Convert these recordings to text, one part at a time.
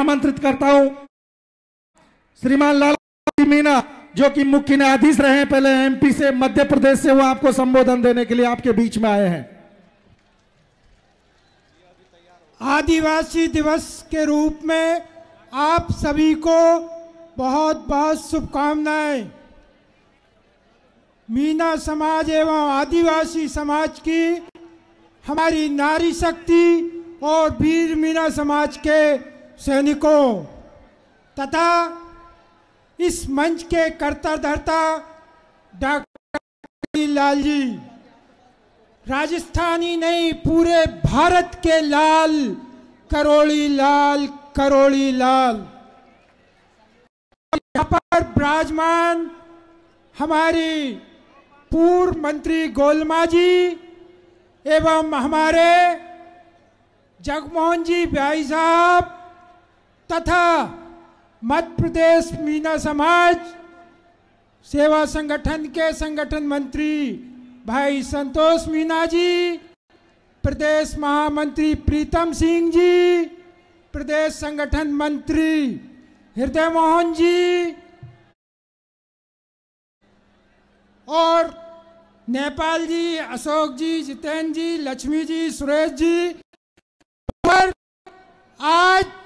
आमंत्रित करता हूं श्रीमान लाल मीना जो कि मुख्य न्यायाधीश रहे पहले एमपी से मध्य प्रदेश से वो आपको संबोधन देने के लिए आपके बीच में आए हैं आदिवासी दिवस के रूप में आप सभी को बहुत बहुत शुभकामनाएं मीना समाज एवं आदिवासी समाज की हमारी नारी शक्ति और वीर मीना समाज के सैनिकों तथा इस मंच के कर्ता धर्ता डॉक्टर लाल जी राजस्थानी नहीं पूरे भारत के लाल करोड़ी लाल करोड़ी लाल यहाँ पर ब्राजमान हमारी पूर्व मंत्री गोलमा जी एवं हमारे जगमोहन जी भाई साहब तथा मध्य प्रदेश मीना समाज सेवा संगठन के संगठन मंत्री भाई संतोष मीना जी प्रदेश महामंत्री प्रीतम सिंह जी प्रदेश संगठन मंत्री हृदय मोहन जी और नेपाल जी अशोक जी जितेंद्र जी लक्ष्मी जी सुरेश जी पर आज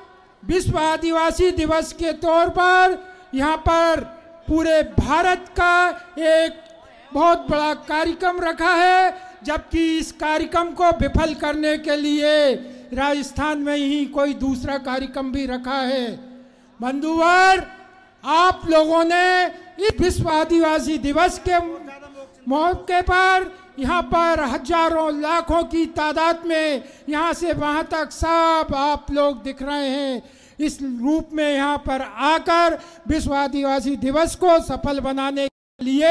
विश्व आदिवासी दिवस के तौर पर यहाँ पर पूरे भारत का एक बहुत बड़ा कार्यक्रम रखा है जबकि इस कार्यक्रम को विफल करने के लिए राजस्थान में ही कोई दूसरा कार्यक्रम भी रखा है बंधुवर आप लोगों ने इस विश्व आदिवासी दिवस के मौके पर यहाँ पर हजारों लाखों की तादाद में यहाँ से वहाँ तक सब आप लोग दिख रहे हैं इस रूप में यहाँ पर आकर विश्व आदिवासी दिवस को सफल बनाने के लिए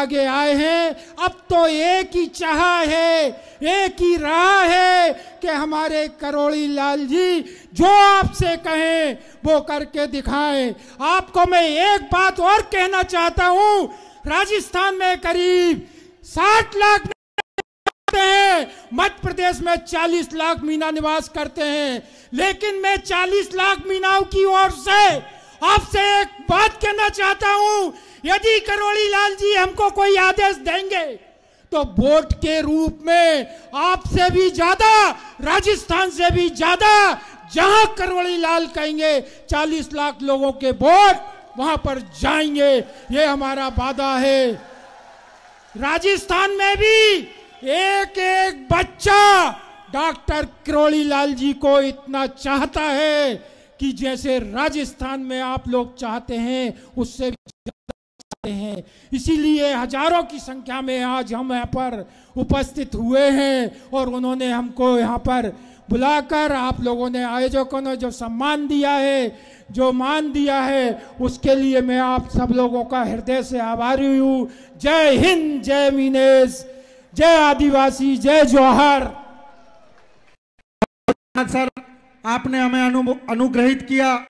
आगे आए हैं अब तो एक ही चाह है एक ही राह है कि हमारे करोड़ी लाल जी जो आपसे कहें वो करके दिखाएं आपको मैं एक बात और कहना चाहता हूँ राजस्थान में करीब साठ लाख मध्य प्रदेश में 40 लाख मीना निवास करते हैं लेकिन मैं 40 लाख मीनाओं की ओर से आपसे एक बात कहना चाहता हूं यदि करोड़ी लाल जी हमको कोई आदेश देंगे तो वोट के रूप में आपसे भी ज्यादा राजस्थान से भी ज्यादा जहां करोड़ी लाल कहेंगे 40 लाख लोगों के वोट वहां पर जाएंगे ये हमारा वादा है राजस्थान में भी एक एक बच्चा डॉक्टर किरोड़ी लाल जी को इतना चाहता है कि जैसे राजस्थान में आप लोग चाहते हैं उससे चाहते हैं इसीलिए हजारों की संख्या में आज हम यहाँ पर उपस्थित हुए हैं और उन्होंने हमको यहाँ पर बुलाकर आप लोगों ने आयोजकों ने जो सम्मान दिया है जो मान दिया है उसके लिए मैं आप सब लोगों का हृदय से आभारी हूँ जय हिंद जय मीनेश जय आदिवासी जय जौहर सर आपने हमें अनु अनुग्रहित किया